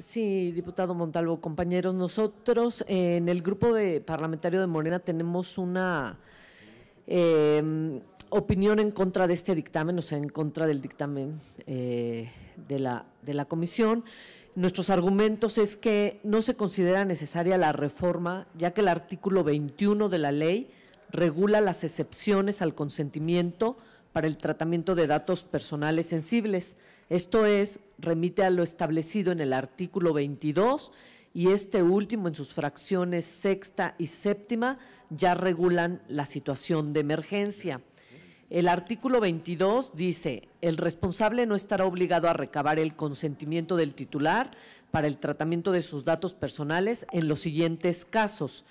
Sí, diputado Montalvo, compañeros, nosotros en el grupo de parlamentario de Morena tenemos una em, opinión en contra de este dictamen, o sea, en contra del dictamen eh, de, la, de la comisión. Nuestros argumentos es que no se considera necesaria la reforma, ya que el artículo 21 de la ley regula las excepciones al consentimiento para el tratamiento de datos personales sensibles. Esto es, remite a lo establecido en el artículo 22 y este último en sus fracciones sexta y séptima ya regulan la situación de emergencia. El artículo 22 dice, el responsable no estará obligado a recabar el consentimiento del titular para el tratamiento de sus datos personales en los siguientes casos.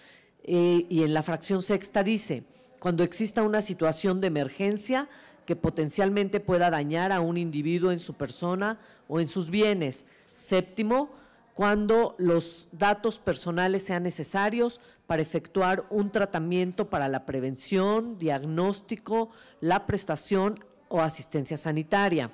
Eh, y en la fracción sexta dice, cuando exista una situación de emergencia que potencialmente pueda dañar a un individuo en su persona o en sus bienes. Séptimo, cuando los datos personales sean necesarios para efectuar un tratamiento para la prevención, diagnóstico, la prestación, o asistencia sanitaria.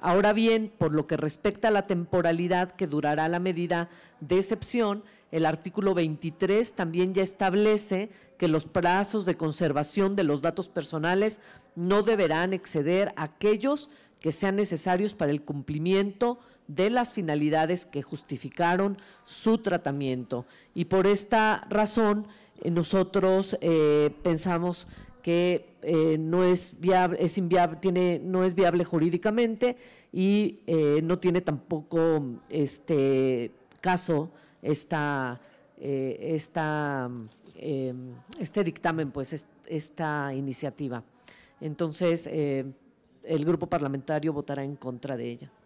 Ahora bien, por lo que respecta a la temporalidad que durará la medida de excepción, el artículo 23 también ya establece que los plazos de conservación de los datos personales no deberán exceder aquellos que sean necesarios para el cumplimiento de las finalidades que justificaron su tratamiento. Y por esta razón, eh, nosotros eh, pensamos que eh, no es viable, es inviable, tiene, no es viable jurídicamente y eh, no tiene tampoco este caso esta, eh, em, este dictamen, pues esta iniciativa. Entonces, el grupo parlamentario votará en contra de ella.